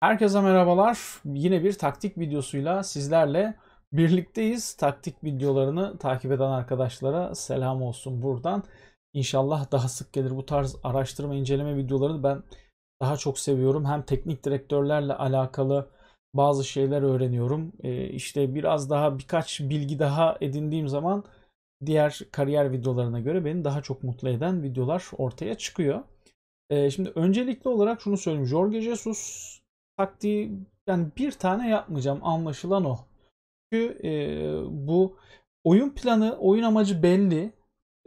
Herkese merhabalar. Yine bir taktik videosuyla sizlerle birlikteyiz. Taktik videolarını takip eden arkadaşlara selam olsun buradan. İnşallah daha sık gelir bu tarz araştırma inceleme videolarını ben daha çok seviyorum. Hem teknik direktörlerle alakalı bazı şeyler öğreniyorum. Ee, işte biraz daha birkaç bilgi daha edindiğim zaman diğer kariyer videolarına göre beni daha çok mutlu eden videolar ortaya çıkıyor. Ee, şimdi öncelikli olarak şunu söyleyeyim. Jorge Jesus taktiği yani bir tane yapmayacağım anlaşılan o. Çünkü e, bu oyun planı, oyun amacı belli.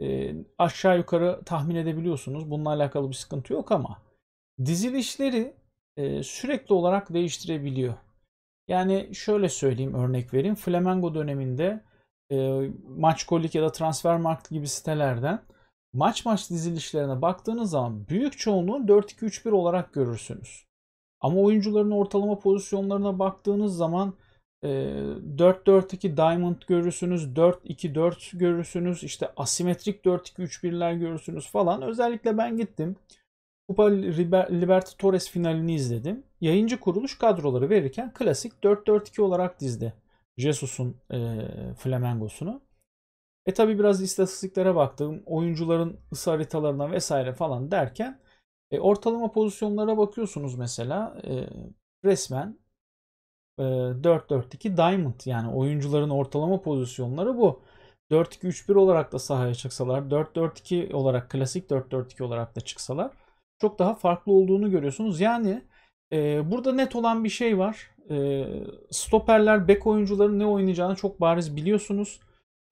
E, aşağı yukarı tahmin edebiliyorsunuz. Bununla alakalı bir sıkıntı yok ama dizilişleri e, sürekli olarak değiştirebiliyor. Yani şöyle söyleyeyim örnek vereyim. Flamengo döneminde e, Maçkolik ya da Transfermarkt gibi sitelerden maç maç dizilişlerine baktığınız zaman büyük çoğunluğun 4-2-3-1 olarak görürsünüz. Ama oyuncuların ortalama pozisyonlarına baktığınız zaman 4-4-2 e, Diamond görürsünüz, 4-2-4 görürsünüz, işte asimetrik 4-2-3-1'ler görürsünüz falan. Özellikle ben gittim. Kupa Libertadores finalini izledim. Yayıncı kuruluş kadroları verirken klasik 4-4-2 olarak dizdi Jesus'un e, Flamengo'sunu. E tabi biraz istatistiklere baktım, oyuncuların ısı haritalarına vesaire falan derken e, ortalama pozisyonlara bakıyorsunuz mesela e, resmen e, 4-4-2 Diamond yani oyuncuların ortalama pozisyonları bu. 4-2-3-1 olarak da sahaya çıksalar, 4-4-2 olarak klasik 4-4-2 olarak da çıksalar çok daha farklı olduğunu görüyorsunuz. Yani e, burada net olan bir şey var. E, stoperler, bek oyuncuların ne oynayacağını çok bariz biliyorsunuz.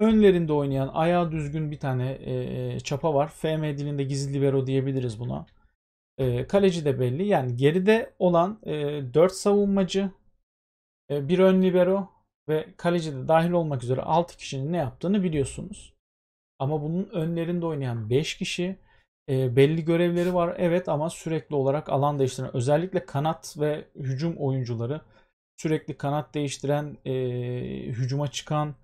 Önlerinde oynayan ayağı düzgün bir tane e, e çapa var. FM dilinde gizli libero diyebiliriz buna. E, kaleci de belli. Yani geride olan e, 4 savunmacı, e, bir ön libero ve kaleci de dahil olmak üzere 6 kişinin ne yaptığını biliyorsunuz. Ama bunun önlerinde oynayan 5 kişi e, belli görevleri var evet ama sürekli olarak alan değiştiren özellikle kanat ve hücum oyuncuları sürekli kanat değiştiren e, hücuma çıkan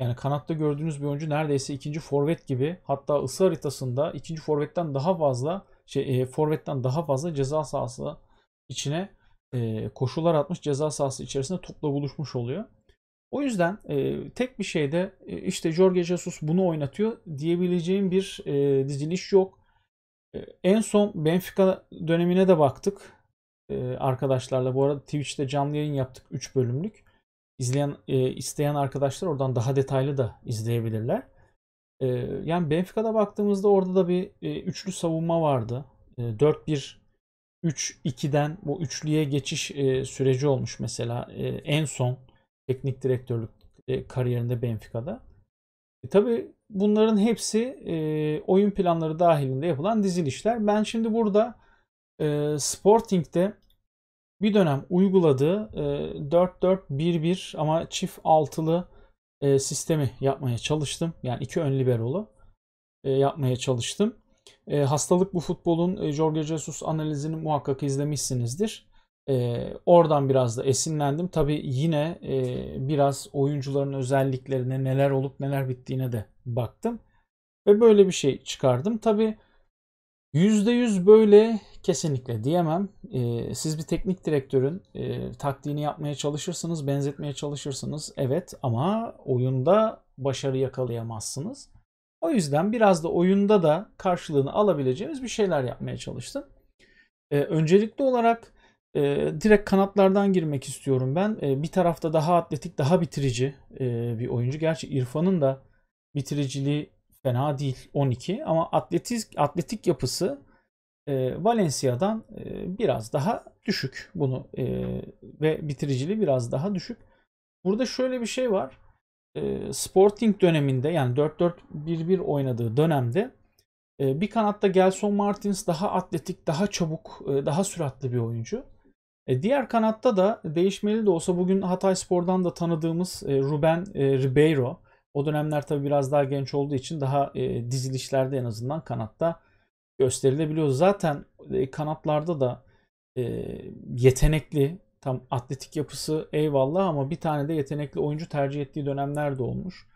yani kanatta gördüğünüz bir oyuncu neredeyse ikinci forvet gibi hatta ısı haritasında ikinci forvetten daha fazla şey, e, forvetten daha fazla ceza sahası içine e, koşullar atmış ceza sahası içerisinde topla buluşmuş oluyor. O yüzden e, tek bir şeyde e, işte Jorge Jesus bunu oynatıyor diyebileceğim bir e, diziliş yok. E, en son Benfica dönemine de baktık e, arkadaşlarla. Bu arada Twitch'te canlı yayın yaptık 3 bölümlük. İzleyen e, isteyen arkadaşlar oradan daha detaylı da izleyebilirler. E, yani Benfica'da baktığımızda orada da bir e, üçlü savunma vardı. E, 4-1 3-2'den bu üçlüye geçiş e, süreci olmuş mesela e, en son teknik direktörlük e, kariyerinde Benfica'da. E, tabii bunların hepsi e, oyun planları dahilinde yapılan dizilişler. Ben şimdi burada e, Sporting'de bir dönem uyguladığı e, 4-4-1-1 ama çift altılı e, sistemi yapmaya çalıştım. Yani iki ön liberolu e, yapmaya çalıştım. E, Hastalık bu futbolun e, Jorge Jesus analizini muhakkak izlemişsinizdir. E, oradan biraz da esinlendim. Tabi yine e, biraz oyuncuların özelliklerine neler olup neler bittiğine de baktım. Ve böyle bir şey çıkardım. Tabi %100 böyle kesinlikle diyemem. Ee, siz bir teknik direktörün e, taktiğini yapmaya çalışırsınız, benzetmeye çalışırsınız. Evet ama oyunda başarı yakalayamazsınız. O yüzden biraz da oyunda da karşılığını alabileceğimiz bir şeyler yapmaya çalıştım. Ee, öncelikli olarak e, direkt kanatlardan girmek istiyorum ben. Ee, bir tarafta daha atletik, daha bitirici e, bir oyuncu. Gerçi İrfan'ın da bitiriciliği fena değil 12 ama atletik atletik yapısı e, Valencia'dan e, biraz daha düşük bunu e, ve bitiriciliği biraz daha düşük. Burada şöyle bir şey var. E, Sporting döneminde yani 4-4-1-1 oynadığı dönemde e, bir kanatta Gelson Martins daha atletik, daha çabuk, e, daha süratli bir oyuncu. E, diğer kanatta da değişmeli de olsa bugün Hatay Spor'dan da tanıdığımız e, Ruben e, Ribeiro o dönemler tabi biraz daha genç olduğu için daha e, dizilişlerde en azından kanatta gösterilebiliyor. Zaten e, kanatlarda da e, yetenekli tam atletik yapısı eyvallah ama bir tane de yetenekli oyuncu tercih ettiği dönemler de olmuş.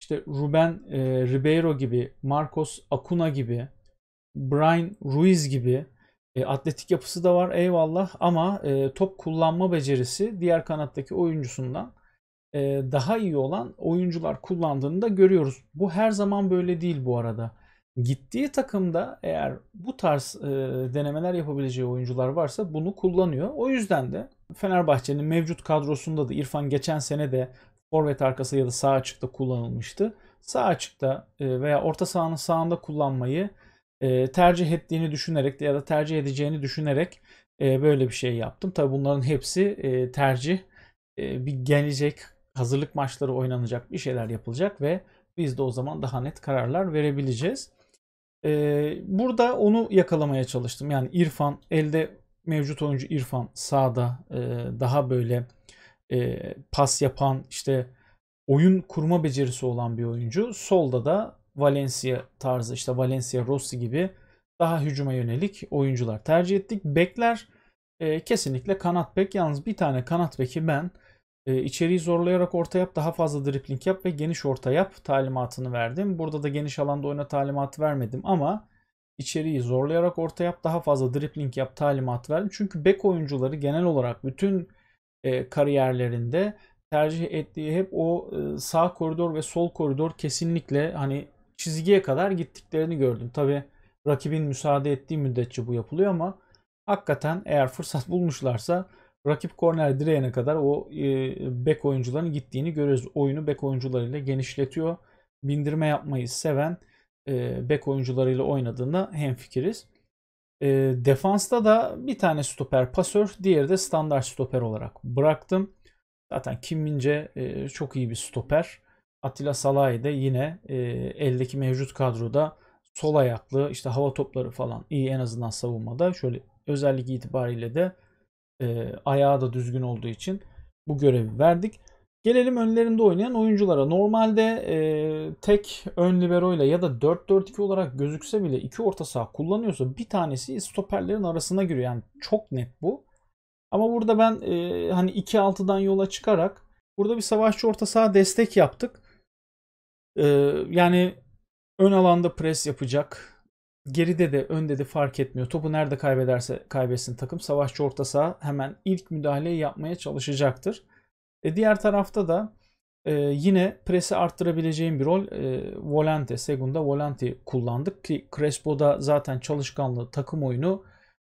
İşte Ruben e, Ribeiro gibi, Marcos Acuna gibi, Brian Ruiz gibi e, atletik yapısı da var eyvallah ama e, top kullanma becerisi diğer kanattaki oyuncusundan e, daha iyi olan oyuncular kullandığını da görüyoruz. Bu her zaman böyle değil bu arada. Gittiği takımda eğer bu tarz e, denemeler yapabileceği oyuncular varsa bunu kullanıyor. O yüzden de Fenerbahçe'nin mevcut kadrosunda da İrfan geçen sene de forvet arkası ya da sağ açıkta kullanılmıştı. Sağ açıkta e, veya orta sahanın sağında kullanmayı tercih ettiğini düşünerek ya da tercih edeceğini düşünerek böyle bir şey yaptım. Tabi bunların hepsi tercih. bir gelecek hazırlık maçları oynanacak, bir şeyler yapılacak ve biz de o zaman daha net kararlar verebileceğiz. Ee, burada onu yakalamaya çalıştım. Yani İrfan elde mevcut oyuncu İrfan sağda e, daha böyle e, pas yapan işte oyun kurma becerisi olan bir oyuncu. Solda da Valencia tarzı işte Valencia Rossi gibi daha hücuma yönelik oyuncular tercih ettik. Bekler e, kesinlikle kanat bek. Yalnız bir tane kanat beki ben e, içeriği zorlayarak orta yap, daha fazla dripling yap ve geniş orta yap talimatını verdim. Burada da geniş alanda oyna talimatı vermedim ama içeriği zorlayarak orta yap, daha fazla dripling yap talimat verdim. Çünkü bek oyuncuları genel olarak bütün e, kariyerlerinde tercih ettiği hep o e, sağ koridor ve sol koridor kesinlikle hani çizgiye kadar gittiklerini gördüm. Tabi rakibin müsaade ettiği müddetçe bu yapılıyor ama hakikaten eğer fırsat bulmuşlarsa rakip korner direğine kadar o e, bek oyuncuların gittiğini görüyoruz. Oyunu bek oyuncularıyla genişletiyor. Bindirme yapmayı seven e, bek oyuncularıyla oynadığında hemfikiriz. E, defansta da bir tane stoper pasör, diğeri de standart stoper olarak bıraktım. Zaten Kim e, çok iyi bir stoper. Atilla Salay de yine eldeki mevcut kadroda sol ayaklı işte hava topları falan iyi en azından savunmada. Şöyle özellik itibariyle de e, ayağı da düzgün olduğu için bu görevi verdik. Gelelim önlerinde oynayan oyunculara. Normalde e, tek ön libero ile ya da 4-4-2 olarak gözükse bile iki orta saha kullanıyorsa bir tanesi stoperlerin arasına giriyor. Yani çok net bu. Ama burada ben e, hani 2-6'dan yola çıkarak burada bir savaşçı orta saha destek yaptık. E, yani ön alanda pres yapacak geride de önde de fark etmiyor. Topu nerede kaybederse kaybetsin takım savaşçı orta saha hemen ilk müdahaleyi yapmaya çalışacaktır. E diğer tarafta da e, yine presi arttırabileceğim bir rol e, Volante, Segunda Volante kullandık ki Crespo'da zaten çalışkanlığı, takım oyunu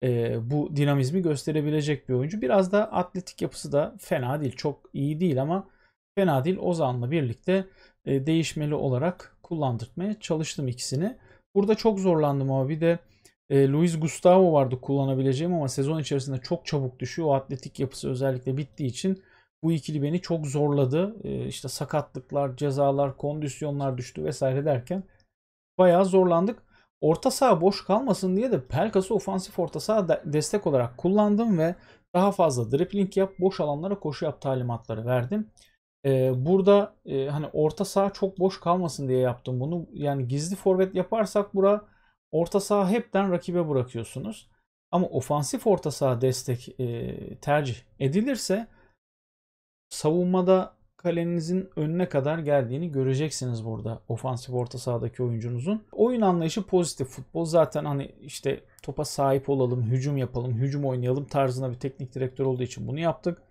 e, bu dinamizmi gösterebilecek bir oyuncu. Biraz da atletik yapısı da fena değil, çok iyi değil ama fena değil. Ozan'la birlikte e, değişmeli olarak kullandırmaya çalıştım ikisini. Burada çok zorlandım ama bir de e, Luis Gustavo vardı kullanabileceğim ama sezon içerisinde çok çabuk düşüyor. O atletik yapısı özellikle bittiği için bu ikili beni çok zorladı. E, işte sakatlıklar, cezalar, kondisyonlar düştü vesaire derken bayağı zorlandık. Orta saha boş kalmasın diye de Pelkas'ı ofansif orta saha destek olarak kullandım ve daha fazla dribbling yap, boş alanlara koşu yap talimatları verdim burada e, hani orta saha çok boş kalmasın diye yaptım bunu. Yani gizli forvet yaparsak bura orta saha hepten rakibe bırakıyorsunuz. Ama ofansif orta saha destek e, tercih edilirse savunmada kalenizin önüne kadar geldiğini göreceksiniz burada ofansif orta sahadaki oyuncunuzun. Oyun anlayışı pozitif futbol. Zaten hani işte topa sahip olalım, hücum yapalım, hücum oynayalım tarzına bir teknik direktör olduğu için bunu yaptık.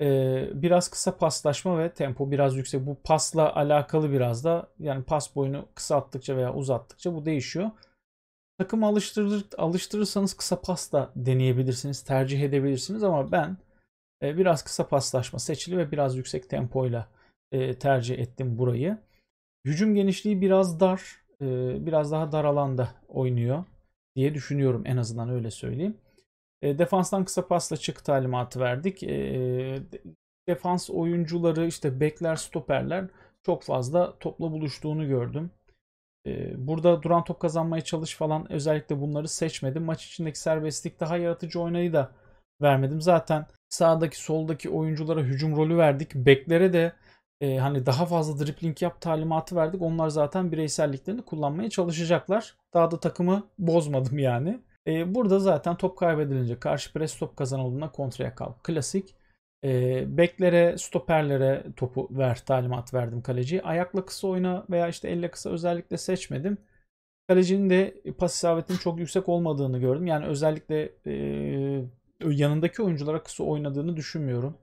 Ee, biraz kısa paslaşma ve tempo biraz yüksek. Bu pasla alakalı biraz da yani pas boyunu kısalttıkça veya uzattıkça bu değişiyor. takım alıştırır, alıştırırsanız kısa pas da deneyebilirsiniz, tercih edebilirsiniz ama ben e, biraz kısa paslaşma seçili ve biraz yüksek tempoyla e, tercih ettim burayı. Hücum genişliği biraz dar, e, biraz daha dar alanda oynuyor diye düşünüyorum en azından öyle söyleyeyim. E, defanstan kısa pasla çık talimatı verdik. E, defans oyuncuları işte bekler, stoperler çok fazla topla buluştuğunu gördüm. E, burada duran top kazanmaya çalış falan özellikle bunları seçmedim. Maç içindeki serbestlik daha yaratıcı oynayı da vermedim. Zaten sağdaki soldaki oyunculara hücum rolü verdik. Beklere de e, hani daha fazla dripling yap talimatı verdik. Onlar zaten bireyselliklerini kullanmaya çalışacaklar. Daha da takımı bozmadım yani. E, burada zaten top kaybedilince karşı pres top kazanıldığında kontraya kalk. Klasik. E, beklere, stoperlere topu ver, talimat verdim kaleci. Ayakla kısa oyna veya işte elle kısa özellikle seçmedim. Kalecinin de pas isabetinin çok yüksek olmadığını gördüm. Yani özellikle e, yanındaki oyunculara kısa oynadığını düşünmüyorum.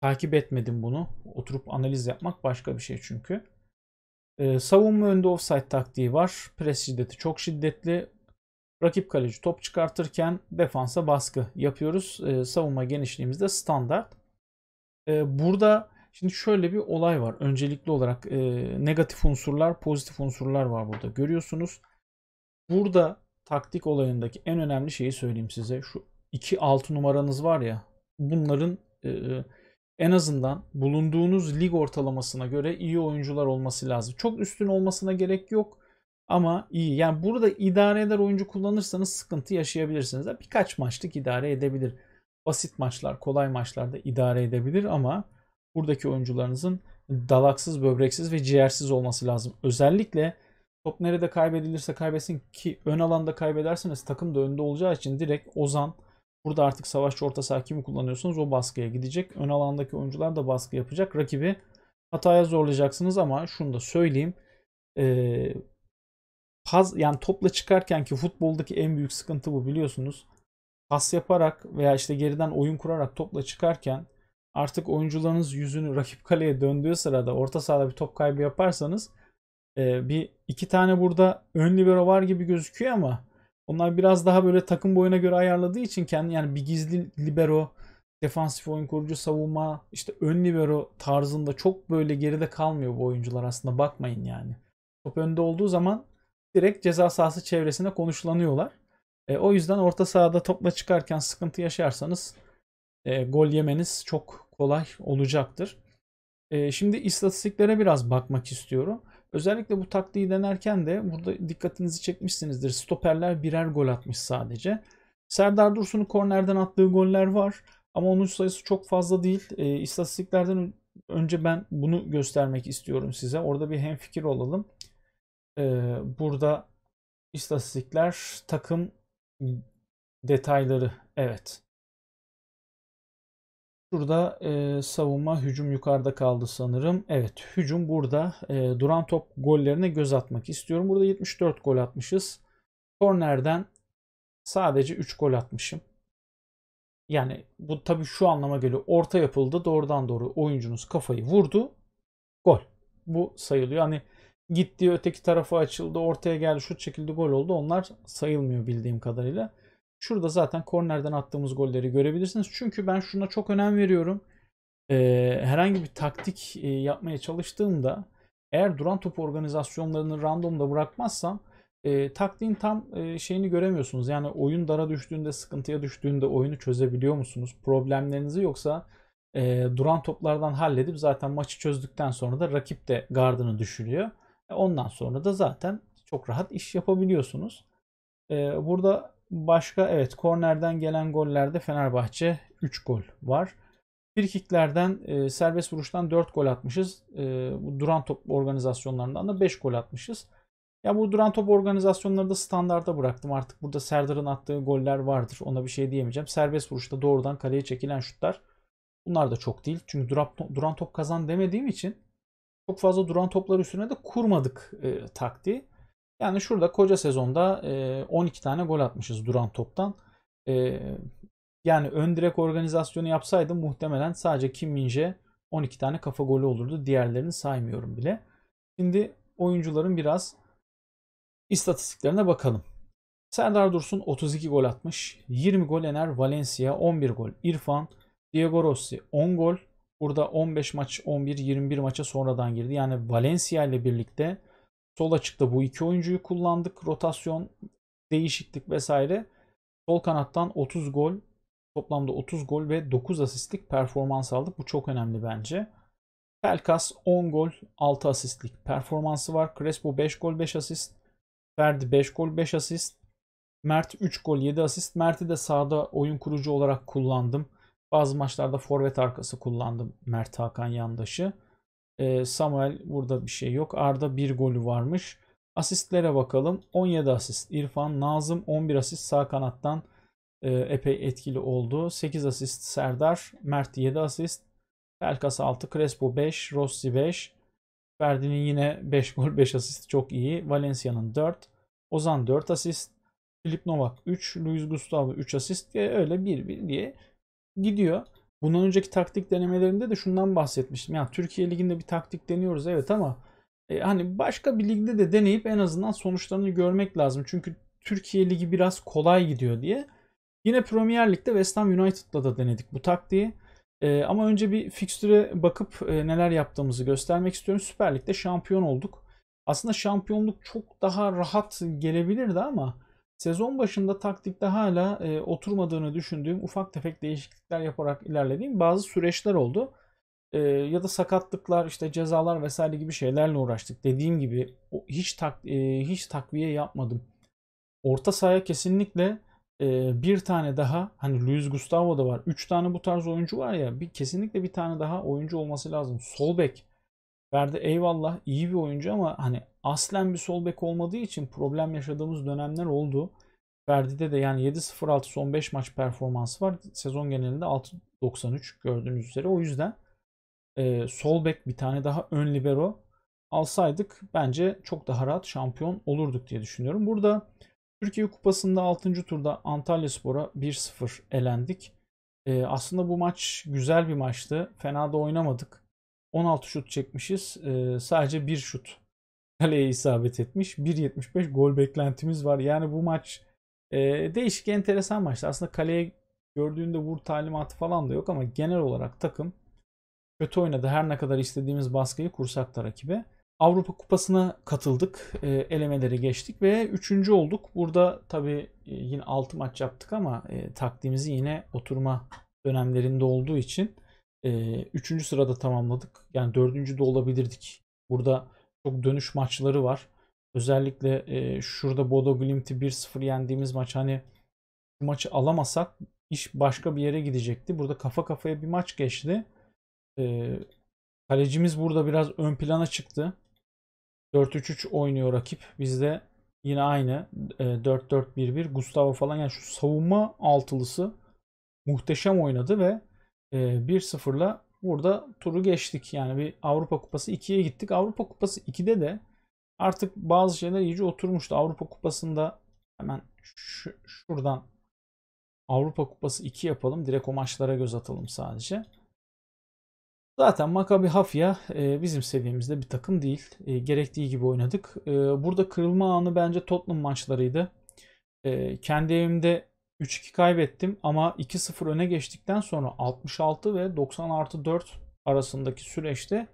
Takip etmedim bunu. Oturup analiz yapmak başka bir şey çünkü. E, savunma önünde offside taktiği var. Pres şiddeti çok şiddetli. Rakip kaleci top çıkartırken defansa baskı yapıyoruz. E, savunma genişliğimiz de standart. E, burada şimdi şöyle bir olay var. Öncelikli olarak e, negatif unsurlar, pozitif unsurlar var burada. Görüyorsunuz. Burada taktik olayındaki en önemli şeyi söyleyeyim size. Şu 2-6 numaranız var ya. Bunların e, en azından bulunduğunuz lig ortalamasına göre iyi oyuncular olması lazım. Çok üstün olmasına gerek yok. Ama iyi. Yani burada idare eder oyuncu kullanırsanız sıkıntı yaşayabilirsiniz. Birkaç maçlık idare edebilir. Basit maçlar, kolay maçlarda idare edebilir ama buradaki oyuncularınızın dalaksız, böbreksiz ve ciğersiz olması lazım. Özellikle top nerede kaybedilirse kaybetsin ki ön alanda kaybederseniz takım da önde olacağı için direkt Ozan burada artık savaşçı orta saha kimi kullanıyorsunuz o baskıya gidecek. Ön alandaki oyuncular da baskı yapacak. Rakibi hataya zorlayacaksınız ama şunu da söyleyeyim. Ee, pas yani topla çıkarken ki futboldaki en büyük sıkıntı bu biliyorsunuz. Pas yaparak veya işte geriden oyun kurarak topla çıkarken artık oyuncularınız yüzünü rakip kaleye döndüğü sırada orta sahada bir top kaybı yaparsanız e, bir iki tane burada ön libero var gibi gözüküyor ama onlar biraz daha böyle takım boyuna göre ayarladığı için kendi yani bir gizli libero, defansif oyun kurucu savunma, işte ön libero tarzında çok böyle geride kalmıyor bu oyuncular aslında bakmayın yani. Top önde olduğu zaman direkt ceza sahası çevresinde konuşlanıyorlar. E, o yüzden orta sahada topla çıkarken sıkıntı yaşarsanız e, gol yemeniz çok kolay olacaktır. E, şimdi istatistiklere biraz bakmak istiyorum. Özellikle bu taktiği denerken de burada dikkatinizi çekmişsinizdir. Stoperler birer gol atmış sadece. Serdar Dursun'un kornerden attığı goller var. Ama onun sayısı çok fazla değil. E, istatistiklerden önce ben bunu göstermek istiyorum size. Orada bir hemfikir olalım burada istatistikler takım detayları evet. Şurada e, savunma hücum yukarıda kaldı sanırım. Evet hücum burada e, duran top gollerine göz atmak istiyorum. Burada 74 gol atmışız. Kornerden sadece 3 gol atmışım. Yani bu tabi şu anlama geliyor. Orta yapıldı doğrudan doğru oyuncunuz kafayı vurdu. Gol. Bu sayılıyor. Hani gitti öteki tarafa açıldı ortaya geldi şut çekildi gol oldu onlar sayılmıyor bildiğim kadarıyla. Şurada zaten kornerden attığımız golleri görebilirsiniz. Çünkü ben şuna çok önem veriyorum. Ee, herhangi bir taktik e, yapmaya çalıştığımda eğer duran top organizasyonlarını randomda bırakmazsam e, taktiğin tam e, şeyini göremiyorsunuz. Yani oyun dara düştüğünde, sıkıntıya düştüğünde oyunu çözebiliyor musunuz? Problemlerinizi yoksa e, duran toplardan halledip zaten maçı çözdükten sonra da rakip de gardını düşürüyor. E, ondan sonra da zaten çok rahat iş yapabiliyorsunuz. E, burada başka evet kornerden gelen gollerde Fenerbahçe 3 gol var. Frikiklerden e, serbest vuruştan 4 gol atmışız. E, bu duran top organizasyonlarından da 5 gol atmışız. Ya bu duran top organizasyonları da standarda bıraktım. Artık burada Serdar'ın attığı goller vardır. Ona bir şey diyemeyeceğim. Serbest vuruşta doğrudan kaleye çekilen şutlar. Bunlar da çok değil. Çünkü duran top kazan demediğim için çok fazla duran toplar üstüne de kurmadık e, taktiği. Yani şurada koca sezonda e, 12 tane gol atmışız duran toptan. E, yani ön direk organizasyonu yapsaydım muhtemelen sadece Kim Minje 12 tane kafa golü olurdu. Diğerlerini saymıyorum bile. Şimdi oyuncuların biraz istatistiklerine bakalım. Serdar Dursun 32 gol atmış. 20 gol Ener Valencia 11 gol. İrfan Diego Rossi 10 gol. Burada 15 maç 11-21 maça sonradan girdi. Yani Valencia ile birlikte sol açıkta bu iki oyuncuyu kullandık. Rotasyon, değişiklik vesaire. Sol kanattan 30 gol, toplamda 30 gol ve 9 asistlik performans aldık. Bu çok önemli bence. Pelkas 10 gol, 6 asistlik performansı var. Crespo 5 gol, 5 asist. Ferdi 5 gol, 5 asist. Mert 3 gol, 7 asist. Mert'i de sahada oyun kurucu olarak kullandım. Bazı maçlarda forvet arkası kullandım Mert Hakan yandaşı. Ee, Samuel burada bir şey yok. Arda bir golü varmış. Asistlere bakalım. 17 asist İrfan. Nazım 11 asist sağ kanattan e, epey etkili oldu. 8 asist Serdar. Mert 7 asist. Pelkas 6. Crespo 5. Rossi 5. Ferdi'nin yine 5 gol 5 asist çok iyi. Valencia'nın 4. Ozan 4 asist. Filip Novak 3. Luis Gustavo 3 asist. Ve öyle 1-1 diye gidiyor. Bundan önceki taktik denemelerinde de şundan bahsetmiştim. Ya Türkiye Ligi'nde bir taktik deniyoruz evet ama e, hani başka bir ligde de deneyip en azından sonuçlarını görmek lazım. Çünkü Türkiye Ligi biraz kolay gidiyor diye. Yine Premier Lig'de West Ham United'la da denedik bu taktiği. E, ama önce bir fikstüre bakıp e, neler yaptığımızı göstermek istiyorum. Süper Lig'de şampiyon olduk. Aslında şampiyonluk çok daha rahat gelebilirdi ama Sezon başında taktikte hala e, oturmadığını düşündüğüm ufak tefek değişiklikler yaparak ilerlediğim bazı süreçler oldu. E, ya da sakatlıklar, işte cezalar vesaire gibi şeylerle uğraştık. Dediğim gibi hiç tak e, hiç takviye yapmadım. Orta sahaya kesinlikle e, bir tane daha hani Luis Gustavo da var. 3 tane bu tarz oyuncu var ya. Bir kesinlikle bir tane daha oyuncu olması lazım. Sol bek Ferdi eyvallah iyi bir oyuncu ama hani aslen bir sol bek olmadığı için problem yaşadığımız dönemler oldu. Ferdi'de de yani 7-0-6 son 5 maç performansı var. Sezon genelinde 6-93 gördüğünüz üzere. O yüzden e, sol bek bir tane daha ön libero alsaydık bence çok daha rahat şampiyon olurduk diye düşünüyorum. Burada Türkiye Kupası'nda 6. turda Antalya Spor'a 1-0 elendik. E, aslında bu maç güzel bir maçtı. Fena da oynamadık. 16 şut çekmişiz. E, sadece bir şut kaleye isabet etmiş. 1.75 gol beklentimiz var. Yani bu maç e, değişik enteresan maçtı. Aslında kaleye gördüğünde vur talimatı falan da yok ama genel olarak takım kötü oynadı. Her ne kadar istediğimiz baskıyı kursak da rakibe. Avrupa Kupası'na katıldık. E, elemeleri geçtik ve üçüncü olduk. Burada tabii e, yine altı maç yaptık ama e, taktiğimizi yine oturma dönemlerinde olduğu için e, üçüncü sırada tamamladık. Yani dördüncü de olabilirdik. Burada çok dönüş maçları var. Özellikle e, şurada Bodo Glimt'i 1-0 yendiğimiz maç hani bu maçı alamasak iş başka bir yere gidecekti. Burada kafa kafaya bir maç geçti. E, kalecimiz burada biraz ön plana çıktı. 4-3-3 oynuyor rakip. Bizde yine aynı e, 4-4-1-1 Gustavo falan yani şu savunma altılısı muhteşem oynadı ve e, 1-0'la burada turu geçtik. Yani bir Avrupa Kupası 2'ye gittik. Avrupa Kupası 2'de de artık bazı şeyler iyice oturmuştu. Avrupa Kupası'nda hemen şu, şuradan Avrupa Kupası 2 yapalım. Direkt o maçlara göz atalım sadece. Zaten Maccabi hafia e, bizim seviyemizde bir takım değil. E, gerektiği gibi oynadık. E, burada kırılma anı bence Tottenham maçlarıydı. E, kendi evimde 3-2 kaybettim ama 2-0 öne geçtikten sonra 66 ve 90 artı 4 arasındaki süreçte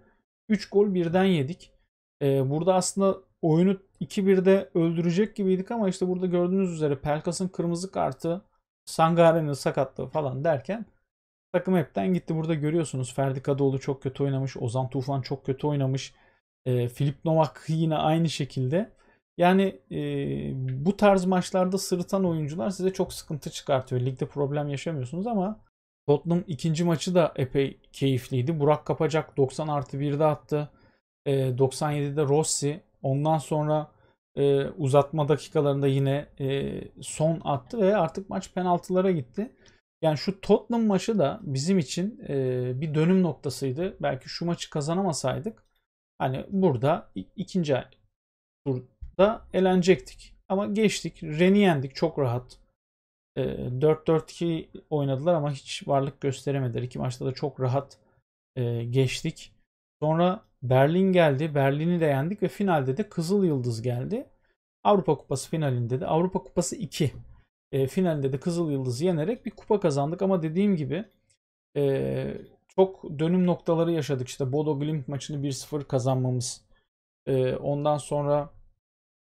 3 gol birden yedik. Ee, burada aslında oyunu 2-1'de öldürecek gibiydik ama işte burada gördüğünüz üzere Pelkas'ın kırmızı kartı, Sangare'nin sakatlığı falan derken takım hepten gitti. Burada görüyorsunuz Ferdi Kadıoğlu çok kötü oynamış, Ozan Tufan çok kötü oynamış, ee, Filip Novak yine aynı şekilde. Yani e, bu tarz maçlarda sırıtan oyuncular size çok sıkıntı çıkartıyor. Ligde problem yaşamıyorsunuz ama Tottenham ikinci maçı da epey keyifliydi. Burak Kapacak 90 artı 1'de attı. E, 97'de Rossi. Ondan sonra e, uzatma dakikalarında yine e, son attı ve artık maç penaltılara gitti. Yani şu Tottenham maçı da bizim için e, bir dönüm noktasıydı. Belki şu maçı kazanamasaydık hani burada ikinci da elenecektik. Ama geçtik. Ren'i yendik çok rahat. 4-4-2 ee, oynadılar ama hiç varlık gösteremediler. İki maçta da çok rahat e, geçtik. Sonra Berlin geldi. Berlin'i de yendik ve finalde de Kızıl Yıldız geldi. Avrupa Kupası finalinde de Avrupa Kupası 2 e, finalde de Kızıl Yıldız'ı yenerek bir kupa kazandık ama dediğim gibi e, çok dönüm noktaları yaşadık. İşte Bodo Glimt maçını 1-0 kazanmamız. E, ondan sonra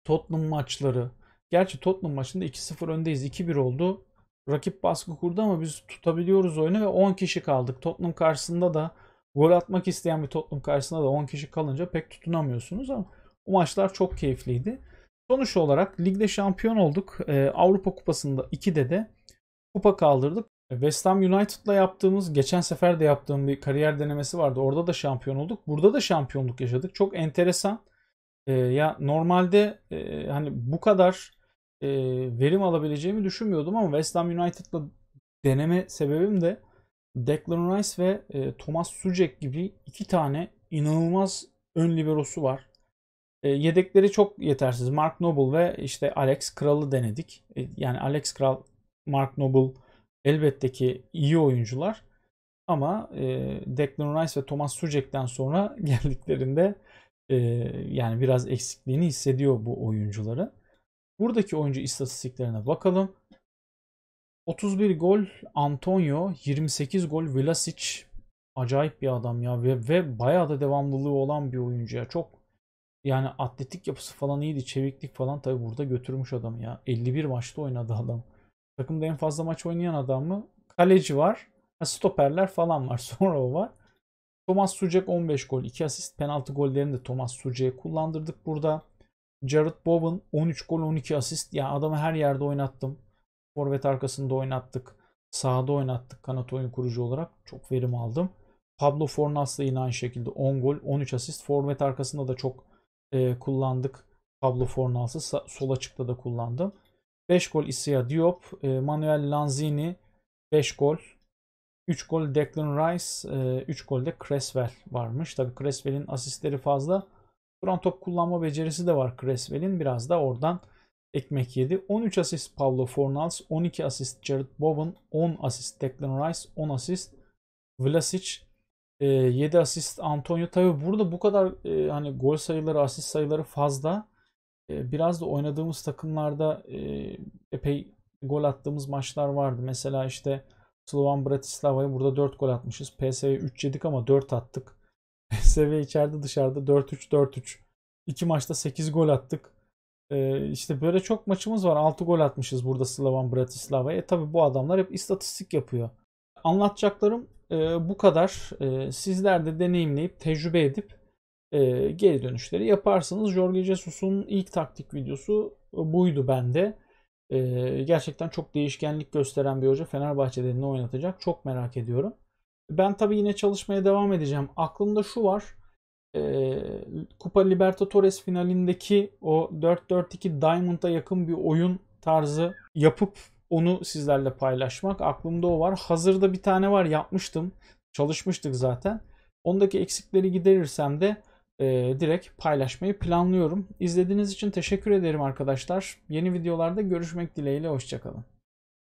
Tottenham maçları. Gerçi Tottenham maçında 2-0 öndeyiz. 2-1 oldu. Rakip baskı kurdu ama biz tutabiliyoruz oyunu ve 10 kişi kaldık. Tottenham karşısında da gol atmak isteyen bir Tottenham karşısında da 10 kişi kalınca pek tutunamıyorsunuz ama o maçlar çok keyifliydi. Sonuç olarak ligde şampiyon olduk. Ee, Avrupa Kupası'nda 2'de de kupa kaldırdık. West Ham United'la yaptığımız, geçen sefer de yaptığım bir kariyer denemesi vardı. Orada da şampiyon olduk. Burada da şampiyonluk yaşadık. Çok enteresan. E, ya normalde e, hani bu kadar e, verim alabileceğimi düşünmüyordum ama West Ham United'la deneme sebebim de Declan Rice ve e, Thomas Sucek gibi iki tane inanılmaz ön liberosu var. E, yedekleri çok yetersiz. Mark Noble ve işte Alex Kral'ı denedik. E, yani Alex Kral, Mark Noble elbette ki iyi oyuncular. Ama e, Declan Rice ve Thomas Sucek'ten sonra geldiklerinde e, yani biraz eksikliğini hissediyor bu oyuncuların. Buradaki oyuncu istatistiklerine bakalım. 31 gol Antonio, 28 gol Vlasic. Acayip bir adam ya ve, ve bayağı da devamlılığı olan bir oyuncu ya. Çok yani atletik yapısı falan iyiydi. Çeviklik falan tabi burada götürmüş adam ya. 51 maçta oynadı adam. Takımda en fazla maç oynayan adam mı? Kaleci var. Stoperler falan var. Sonra o var. Thomas Sucek 15 gol, 2 asist. Penaltı gollerini de Thomas Sucek'e kullandırdık burada. Jared Bowen 13 gol, 12 asist. Ya yani adamı her yerde oynattım. Forvet arkasında oynattık. Sağda oynattık kanat oyun kurucu olarak. Çok verim aldım. Pablo Fornals da yine aynı şekilde 10 gol, 13 asist. Forvet arkasında da çok e, kullandık. Pablo Fornals'ı sol açıkta da kullandım. 5 gol Isia Diop, e, Manuel Lanzini 5 gol, 3 gol Declan Rice, 3 e, gol de Creswell varmış. Tabi Creswell'in asistleri fazla. Duran top kullanma becerisi de var Creswell'in. Biraz da oradan ekmek yedi. 13 asist Pablo Fornals, 12 asist Jared Bowen, 10 asist Declan Rice, 10 asist Vlasic, 7 e, asist Antonio. Tabi burada bu kadar e, hani gol sayıları, asist sayıları fazla. Biraz da oynadığımız takımlarda epey gol attığımız maçlar vardı. Mesela işte Slovan Bratislava'ya burada 4 gol atmışız. PSV 3 yedik ama 4 attık. PSV içeride dışarıda 4-3-4-3. 2 maçta 8 gol attık. Ee, işte böyle çok maçımız var. 6 gol atmışız burada Slovan Bratislava'ya. E tabi bu adamlar hep istatistik yapıyor. Anlatacaklarım e, bu kadar. E, sizler de deneyimleyip tecrübe edip e, geri dönüşleri yaparsınız. Jorge Jesus'un ilk taktik videosu e, buydu bende. Ee, gerçekten çok değişkenlik gösteren bir hoca Fenerbahçe'de ne oynatacak çok merak ediyorum. Ben tabii yine çalışmaya devam edeceğim. Aklımda şu var. Ee, Kupa Libertadores finalindeki o 4-4-2 Diamond'a yakın bir oyun tarzı yapıp onu sizlerle paylaşmak aklımda o var. Hazırda bir tane var yapmıştım. Çalışmıştık zaten. Ondaki eksikleri giderirsem de e, direkt paylaşmayı planlıyorum. İzlediğiniz için teşekkür ederim arkadaşlar. Yeni videolarda görüşmek dileğiyle hoşçakalın.